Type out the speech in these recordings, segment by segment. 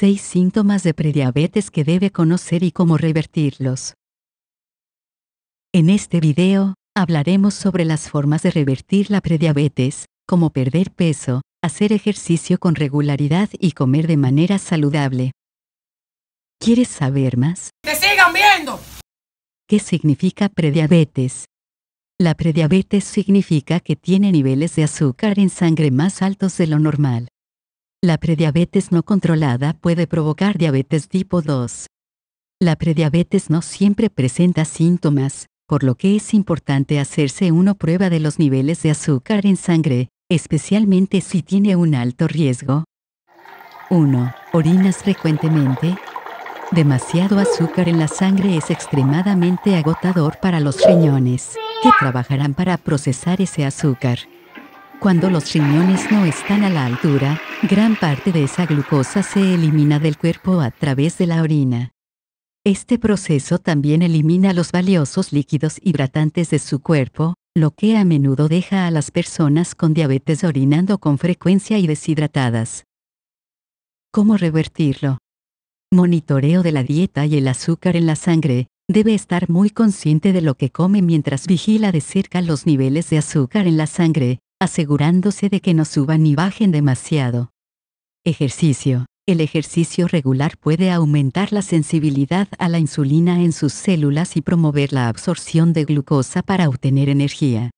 6 síntomas de prediabetes que debe conocer y cómo revertirlos. En este video, hablaremos sobre las formas de revertir la prediabetes, como perder peso, hacer ejercicio con regularidad y comer de manera saludable. ¿Quieres saber más? ¡Que sigan viendo! ¿Qué significa prediabetes? La prediabetes significa que tiene niveles de azúcar en sangre más altos de lo normal. La prediabetes no controlada puede provocar diabetes tipo 2. La prediabetes no siempre presenta síntomas, por lo que es importante hacerse una prueba de los niveles de azúcar en sangre, especialmente si tiene un alto riesgo. 1. Orinas frecuentemente. Demasiado azúcar en la sangre es extremadamente agotador para los riñones, que trabajarán para procesar ese azúcar. Cuando los riñones no están a la altura, Gran parte de esa glucosa se elimina del cuerpo a través de la orina. Este proceso también elimina los valiosos líquidos hidratantes de su cuerpo, lo que a menudo deja a las personas con diabetes orinando con frecuencia y deshidratadas. ¿Cómo revertirlo? Monitoreo de la dieta y el azúcar en la sangre. Debe estar muy consciente de lo que come mientras vigila de cerca los niveles de azúcar en la sangre, asegurándose de que no suban ni bajen demasiado. Ejercicio. El ejercicio regular puede aumentar la sensibilidad a la insulina en sus células y promover la absorción de glucosa para obtener energía.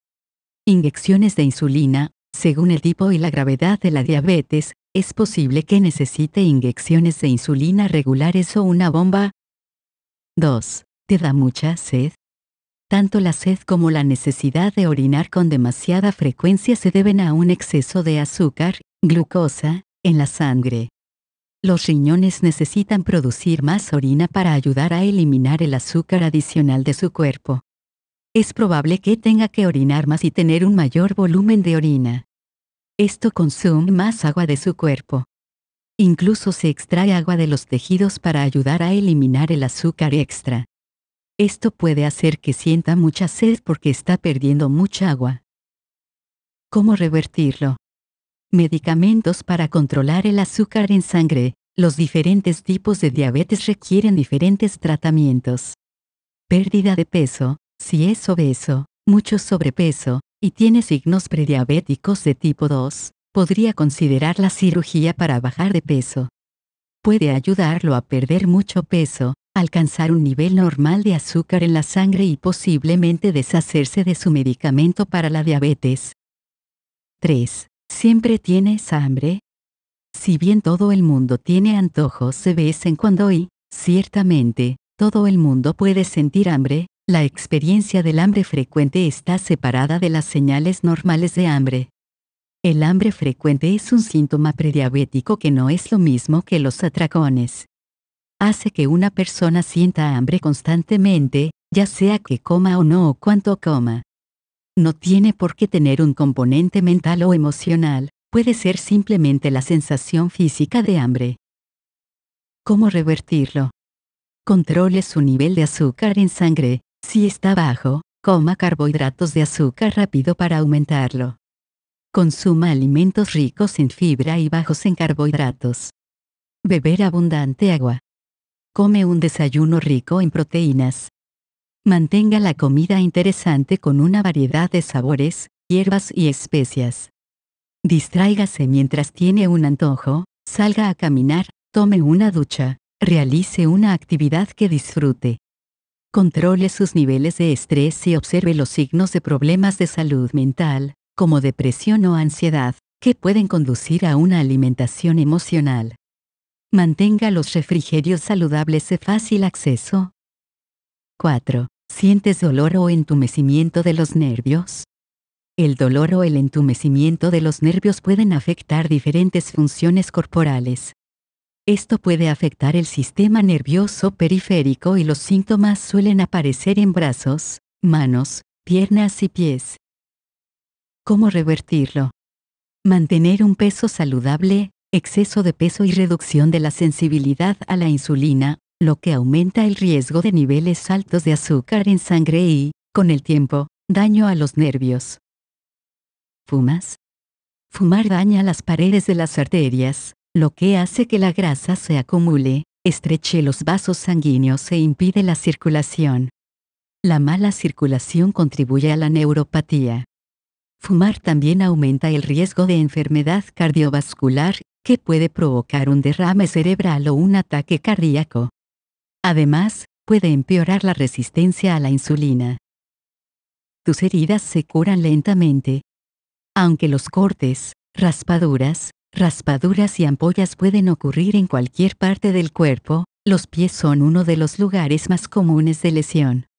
Inyecciones de insulina, según el tipo y la gravedad de la diabetes, es posible que necesite inyecciones de insulina regulares o una bomba. 2. ¿Te da mucha sed? Tanto la sed como la necesidad de orinar con demasiada frecuencia se deben a un exceso de azúcar, glucosa, en la sangre. Los riñones necesitan producir más orina para ayudar a eliminar el azúcar adicional de su cuerpo. Es probable que tenga que orinar más y tener un mayor volumen de orina. Esto consume más agua de su cuerpo. Incluso se extrae agua de los tejidos para ayudar a eliminar el azúcar extra. Esto puede hacer que sienta mucha sed porque está perdiendo mucha agua. ¿Cómo revertirlo? Medicamentos para controlar el azúcar en sangre. Los diferentes tipos de diabetes requieren diferentes tratamientos. Pérdida de peso. Si es obeso, mucho sobrepeso, y tiene signos prediabéticos de tipo 2, podría considerar la cirugía para bajar de peso. Puede ayudarlo a perder mucho peso, alcanzar un nivel normal de azúcar en la sangre y posiblemente deshacerse de su medicamento para la diabetes. 3. ¿Siempre tienes hambre? Si bien todo el mundo tiene antojos de vez en cuando y, ciertamente, todo el mundo puede sentir hambre, la experiencia del hambre frecuente está separada de las señales normales de hambre. El hambre frecuente es un síntoma prediabético que no es lo mismo que los atracones hace que una persona sienta hambre constantemente, ya sea que coma o no o cuánto coma. No tiene por qué tener un componente mental o emocional, puede ser simplemente la sensación física de hambre. ¿Cómo revertirlo? Controle su nivel de azúcar en sangre, si está bajo, coma carbohidratos de azúcar rápido para aumentarlo. Consuma alimentos ricos en fibra y bajos en carbohidratos. Beber abundante agua. Come un desayuno rico en proteínas. Mantenga la comida interesante con una variedad de sabores, hierbas y especias. Distráigase mientras tiene un antojo, salga a caminar, tome una ducha, realice una actividad que disfrute. Controle sus niveles de estrés y observe los signos de problemas de salud mental, como depresión o ansiedad, que pueden conducir a una alimentación emocional. Mantenga los refrigerios saludables de fácil acceso. 4. ¿Sientes dolor o entumecimiento de los nervios? El dolor o el entumecimiento de los nervios pueden afectar diferentes funciones corporales. Esto puede afectar el sistema nervioso periférico y los síntomas suelen aparecer en brazos, manos, piernas y pies. ¿Cómo revertirlo? Mantener un peso saludable, exceso de peso y reducción de la sensibilidad a la insulina, lo que aumenta el riesgo de niveles altos de azúcar en sangre y, con el tiempo, daño a los nervios. ¿Fumas? Fumar daña las paredes de las arterias, lo que hace que la grasa se acumule, estreche los vasos sanguíneos e impide la circulación. La mala circulación contribuye a la neuropatía. Fumar también aumenta el riesgo de enfermedad cardiovascular que puede provocar un derrame cerebral o un ataque cardíaco. Además, puede empeorar la resistencia a la insulina. Tus heridas se curan lentamente. Aunque los cortes, raspaduras, raspaduras y ampollas pueden ocurrir en cualquier parte del cuerpo, los pies son uno de los lugares más comunes de lesión.